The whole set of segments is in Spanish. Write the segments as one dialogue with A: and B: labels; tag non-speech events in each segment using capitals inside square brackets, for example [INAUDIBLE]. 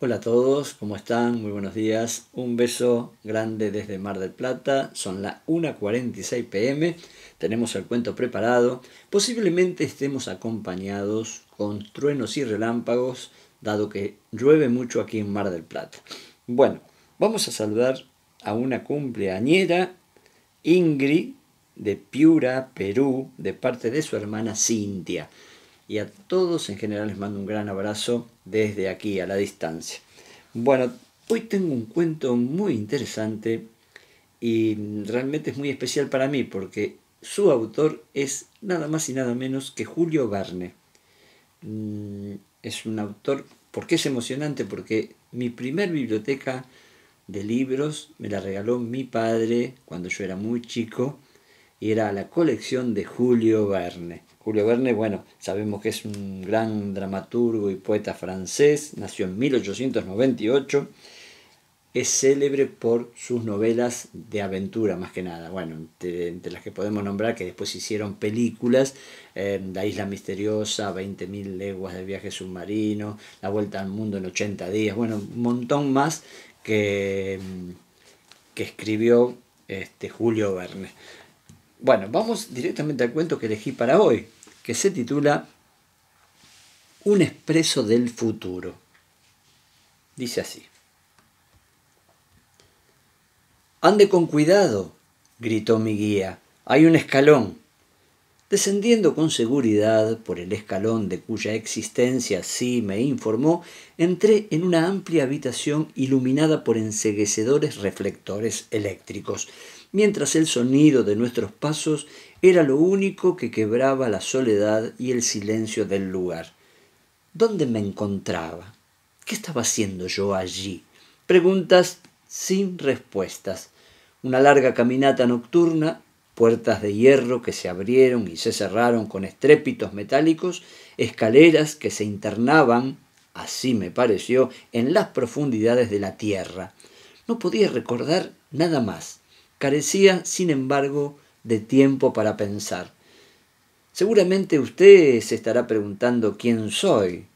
A: Hola a todos, ¿cómo están? Muy buenos días. Un beso grande desde Mar del Plata. Son las 1.46 pm. Tenemos el cuento preparado. Posiblemente estemos acompañados con truenos y relámpagos, dado que llueve mucho aquí en Mar del Plata. Bueno, vamos a saludar a una cumpleañera, Ingrid, de Piura, Perú, de parte de su hermana Cintia. Y a todos en general les mando un gran abrazo desde aquí a la distancia. Bueno, hoy tengo un cuento muy interesante y realmente es muy especial para mí porque su autor es nada más y nada menos que Julio Verne. Mm, es un autor, porque es emocionante? Porque mi primer biblioteca de libros me la regaló mi padre cuando yo era muy chico y era la colección de Julio Verne. Julio Verne, bueno, sabemos que es un gran dramaturgo y poeta francés, nació en 1898, es célebre por sus novelas de aventura más que nada, bueno, entre, las que podemos nombrar que después hicieron películas, eh, La isla misteriosa, 20.000 leguas de viaje submarino, La vuelta al mundo en 80 días, bueno, un montón más que, que escribió este, Julio Verne. Bueno, vamos directamente al cuento que elegí para hoy, que se titula Un expreso del futuro. Dice así. Ande con cuidado, gritó mi guía. Hay un escalón. Descendiendo con seguridad por el escalón de cuya existencia sí me informó, entré en una amplia habitación iluminada por enseguecedores reflectores eléctricos mientras el sonido de nuestros pasos era lo único que quebraba la soledad y el silencio del lugar. ¿Dónde me encontraba? ¿Qué estaba haciendo yo allí? Preguntas sin respuestas. Una larga caminata nocturna, puertas de hierro que se abrieron y se cerraron con estrépitos metálicos, escaleras que se internaban, así me pareció, en las profundidades de la tierra. No podía recordar nada más. Carecía, sin embargo, de tiempo para pensar. Seguramente usted se estará preguntando quién soy.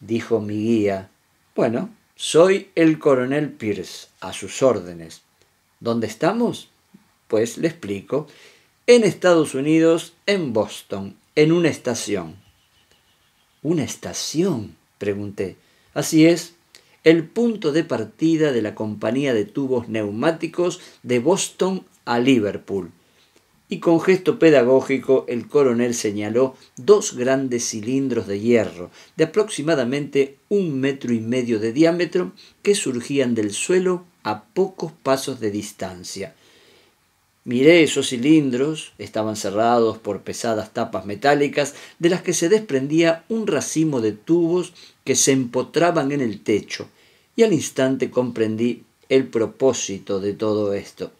A: Dijo mi guía, bueno, soy el coronel Pierce, a sus órdenes. ¿Dónde estamos? Pues le explico. En Estados Unidos, en Boston, en una estación. ¿Una estación? pregunté. Así es, el punto de partida de la compañía de tubos neumáticos de Boston a Liverpool. Y con gesto pedagógico el coronel señaló dos grandes cilindros de hierro de aproximadamente un metro y medio de diámetro que surgían del suelo a pocos pasos de distancia. Miré esos cilindros, estaban cerrados por pesadas tapas metálicas de las que se desprendía un racimo de tubos que se empotraban en el techo, y al instante comprendí el propósito de todo esto.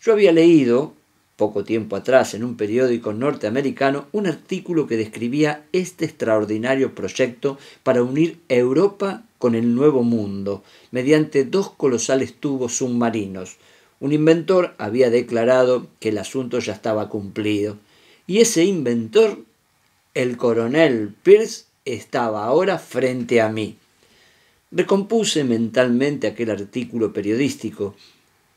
A: Yo había leído, poco tiempo atrás, en un periódico norteamericano, un artículo que describía este extraordinario proyecto para unir Europa con el Nuevo Mundo, mediante dos colosales tubos submarinos, un inventor había declarado que el asunto ya estaba cumplido. Y ese inventor, el coronel Pierce, estaba ahora frente a mí. Recompuse mentalmente aquel artículo periodístico.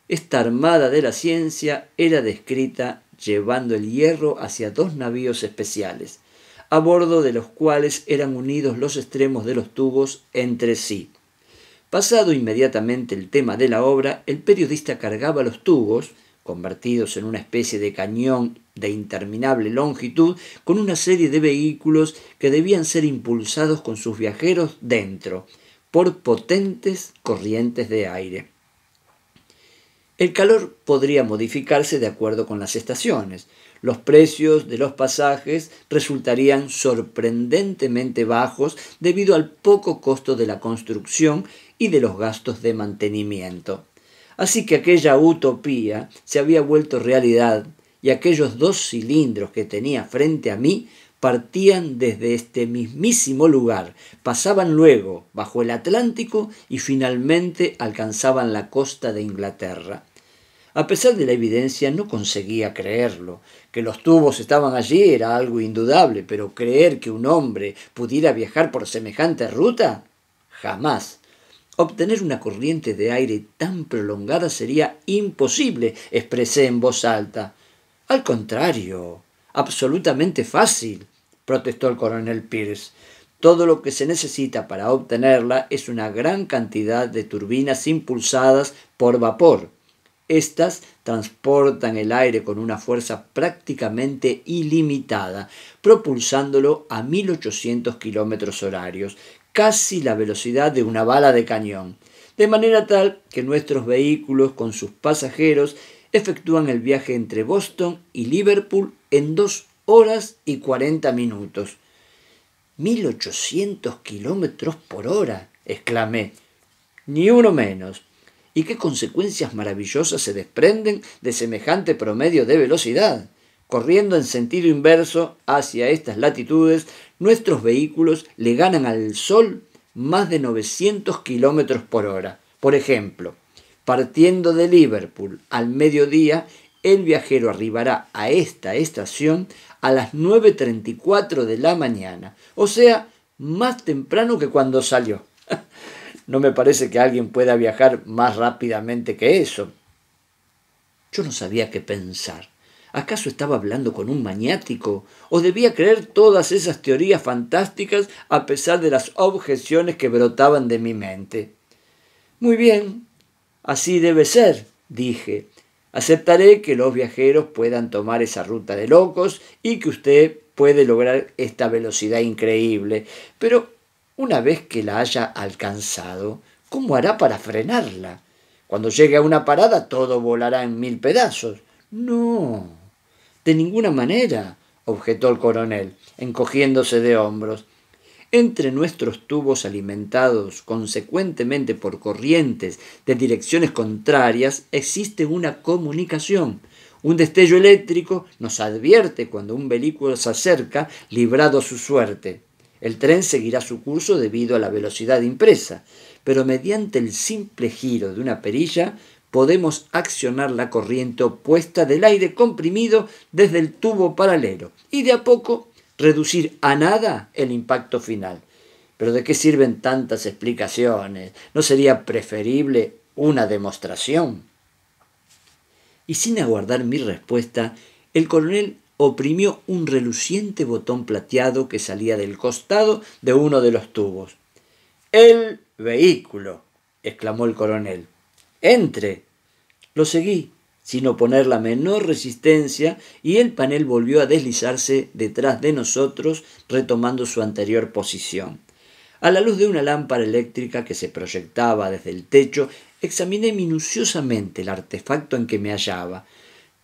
A: Esta armada de la ciencia era descrita llevando el hierro hacia dos navíos especiales, a bordo de los cuales eran unidos los extremos de los tubos entre sí. Pasado inmediatamente el tema de la obra, el periodista cargaba los tubos, convertidos en una especie de cañón de interminable longitud, con una serie de vehículos que debían ser impulsados con sus viajeros dentro, por potentes corrientes de aire. El calor podría modificarse de acuerdo con las estaciones. Los precios de los pasajes resultarían sorprendentemente bajos debido al poco costo de la construcción y de los gastos de mantenimiento. Así que aquella utopía se había vuelto realidad y aquellos dos cilindros que tenía frente a mí partían desde este mismísimo lugar, pasaban luego bajo el Atlántico y finalmente alcanzaban la costa de Inglaterra. A pesar de la evidencia, no conseguía creerlo. Que los tubos estaban allí era algo indudable, pero creer que un hombre pudiera viajar por semejante ruta, jamás. Obtener una corriente de aire tan prolongada sería imposible, expresé en voz alta. Al contrario, absolutamente fácil, protestó el coronel Pierce. Todo lo que se necesita para obtenerla es una gran cantidad de turbinas impulsadas por vapor. Estas transportan el aire con una fuerza prácticamente ilimitada, propulsándolo a 1800 kilómetros horarios, casi la velocidad de una bala de cañón, de manera tal que nuestros vehículos con sus pasajeros efectúan el viaje entre Boston y Liverpool en 2 horas y 40 minutos. 1800 kilómetros por hora, exclamé. Ni uno menos. ¿Y qué consecuencias maravillosas se desprenden de semejante promedio de velocidad? Corriendo en sentido inverso hacia estas latitudes, nuestros vehículos le ganan al Sol más de 900 kilómetros por hora. Por ejemplo, partiendo de Liverpool al mediodía, el viajero arribará a esta estación a las 9.34 de la mañana, o sea, más temprano que cuando salió. [LAUGHS] No me parece que alguien pueda viajar más rápidamente que eso. Yo no sabía qué pensar. ¿Acaso estaba hablando con un maniático? ¿O debía creer todas esas teorías fantásticas a pesar de las objeciones que brotaban de mi mente? Muy bien, así debe ser, dije. Aceptaré que los viajeros puedan tomar esa ruta de locos y que usted puede lograr esta velocidad increíble. Pero una vez que la haya alcanzado, ¿cómo hará para frenarla? Cuando llegue a una parada todo volará en mil pedazos. No, de ninguna manera, objetó el coronel, encogiéndose de hombros. Entre nuestros tubos alimentados consecuentemente por corrientes de direcciones contrarias existe una comunicación. Un destello eléctrico nos advierte cuando un vehículo se acerca librado su suerte. El tren seguirá su curso debido a la velocidad impresa, pero mediante el simple giro de una perilla podemos accionar la corriente opuesta del aire comprimido desde el tubo paralelo y de a poco reducir a nada el impacto final. Pero ¿de qué sirven tantas explicaciones? ¿No sería preferible una demostración? Y sin aguardar mi respuesta, el coronel oprimió un reluciente botón plateado que salía del costado de uno de los tubos. El vehículo, exclamó el coronel. Entre. Lo seguí, sin oponer la menor resistencia, y el panel volvió a deslizarse detrás de nosotros, retomando su anterior posición. A la luz de una lámpara eléctrica que se proyectaba desde el techo, examiné minuciosamente el artefacto en que me hallaba.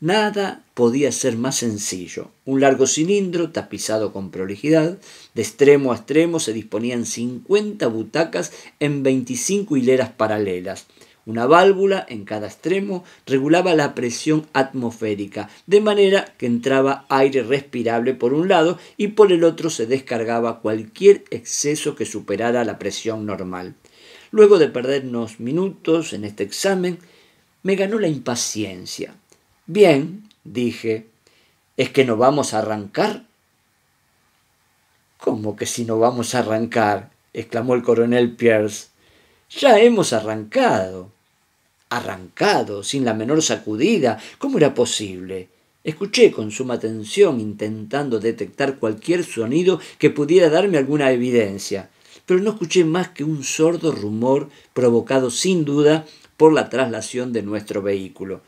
A: Nada podía ser más sencillo. Un largo cilindro, tapizado con prolijidad, de extremo a extremo se disponían 50 butacas en 25 hileras paralelas. Una válvula en cada extremo regulaba la presión atmosférica, de manera que entraba aire respirable por un lado y por el otro se descargaba cualquier exceso que superara la presión normal. Luego de perdernos minutos en este examen, me ganó la impaciencia. Bien, dije, ¿es que no vamos a arrancar? ¿Cómo que si no vamos a arrancar? exclamó el coronel Pierce. Ya hemos arrancado. Arrancado, sin la menor sacudida. ¿Cómo era posible? Escuché con suma atención intentando detectar cualquier sonido que pudiera darme alguna evidencia, pero no escuché más que un sordo rumor provocado sin duda por la traslación de nuestro vehículo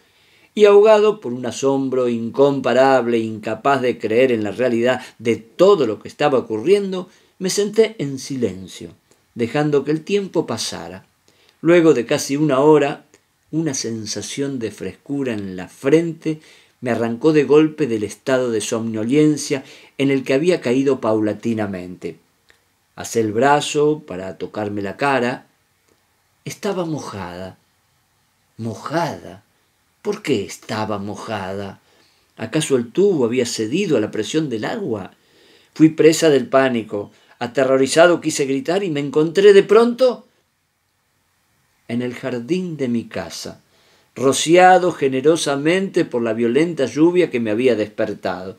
A: y ahogado por un asombro incomparable, incapaz de creer en la realidad de todo lo que estaba ocurriendo, me senté en silencio, dejando que el tiempo pasara. Luego de casi una hora, una sensación de frescura en la frente me arrancó de golpe del estado de somnolencia en el que había caído paulatinamente. Hacé el brazo para tocarme la cara. Estaba mojada, mojada ¿Por qué estaba mojada? ¿Acaso el tubo había cedido a la presión del agua? Fui presa del pánico. Aterrorizado quise gritar y me encontré de pronto en el jardín de mi casa, rociado generosamente por la violenta lluvia que me había despertado.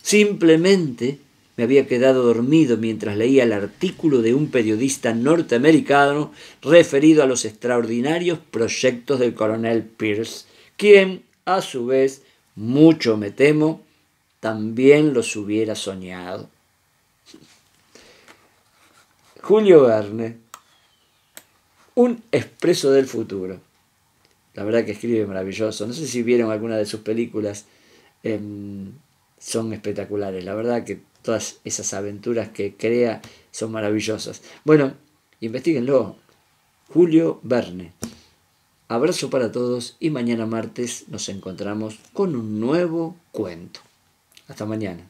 A: Simplemente me había quedado dormido mientras leía el artículo de un periodista norteamericano referido a los extraordinarios proyectos del coronel Pierce quien a su vez, mucho me temo, también los hubiera soñado. [LAUGHS] Julio Verne, un expreso del futuro. La verdad que escribe maravilloso. No sé si vieron alguna de sus películas. Em, son espectaculares. La verdad que todas esas aventuras que crea son maravillosas. Bueno, investiguenlo. Julio Verne. Abrazo para todos y mañana martes nos encontramos con un nuevo cuento. Hasta mañana.